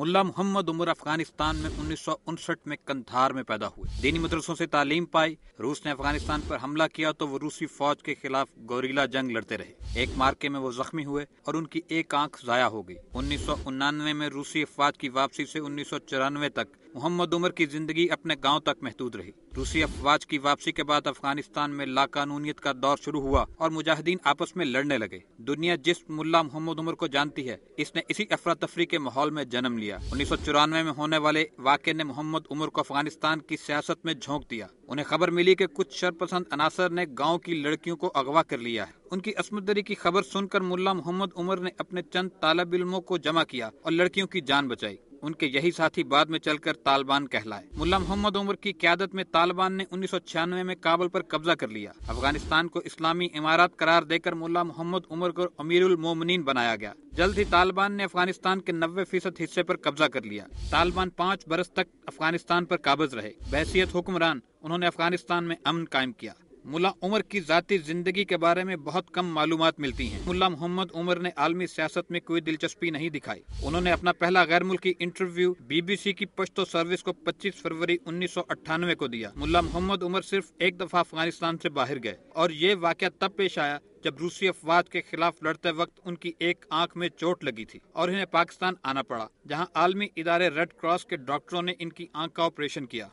मुल्ला मोहम्मद उमर अफगानिस्तान में उन्नीस में कंधार में पैदा हुए दीनी मदरसों से तालीम पाई रूस ने अफगानिस्तान पर हमला किया तो वो रूसी फौज के खिलाफ गोरीला जंग लड़ते रहे एक मार्के में वो जख्मी हुए और उनकी एक आंख जाया हो गई उन्नीस में रूसी अफवाज की वापसी से उन्नीस तक मोहम्मद उमर की जिंदगी अपने गांव तक महदूद रही रूसी अफवाज की वापसी के बाद अफगानिस्तान में लाकानूनियत का दौर शुरू हुआ और मुजाहिदीन आपस में लड़ने लगे दुनिया जिस मुल्ला मोहम्मद उमर को जानती है इसने इसी अफरा तफरी के माहौल में जन्म लिया उन्नीस में होने वाले वाक ने मोहम्मद उमर को अफगानिस्तान की सियासत में झोंक दिया उन्हें खबर मिली कि कुछ शरपसंद अनासर ने गांव की लड़कियों को अगवा कर लिया है उनकी दरी की खबर सुनकर मुल्ला मोहम्मद उमर ने अपने चंद तालब इलमों को जमा किया और लड़कियों की जान बचाई उनके यही साथी बाद में चलकर तालिबान कहलाए मुल्ला मोहम्मद उमर की क्यादत में तालिबान ने उन्नीस में काबुल पर कब्जा कर लिया अफगानिस्तान को इस्लामी इमारत करार देकर मुल्ला मोहम्मद उमर को अमीरुल मोमिनीन बनाया गया जल्द ही तालिबान ने अफगानिस्तान के नब्बे फीसद हिस्से पर कब्जा कर लिया तालिबान पाँच बरस तक अफगानिस्तान पर काबज रहे बहसीत हुक्मरान उन्होंने अफगानिस्तान में अमन कायम किया मुला उमर की ज़ाती ज़िंदगी के बारे में बहुत कम मालूम मिलती हैं। मुला मोहम्मद उमर ने आलमी सियासत में कोई दिलचस्पी नहीं दिखाई उन्होंने अपना पहला गैर मुल्की इंटरव्यू बीबीसी की पश्तो सर्विस को 25 फरवरी उन्नीस को दिया मुला मोहम्मद उमर सिर्फ एक दफा अफगानिस्तान से बाहर गए और ये वाक्य तब पेश आया जब रूसी अफवाज के खिलाफ लड़ते वक्त उनकी एक आंख में चोट लगी थी और इन्हें पाकिस्तान आना पड़ा जहां आलमी इदारे रेड क्रॉस के डॉक्टरों ने इनकी आंख का ऑपरेशन किया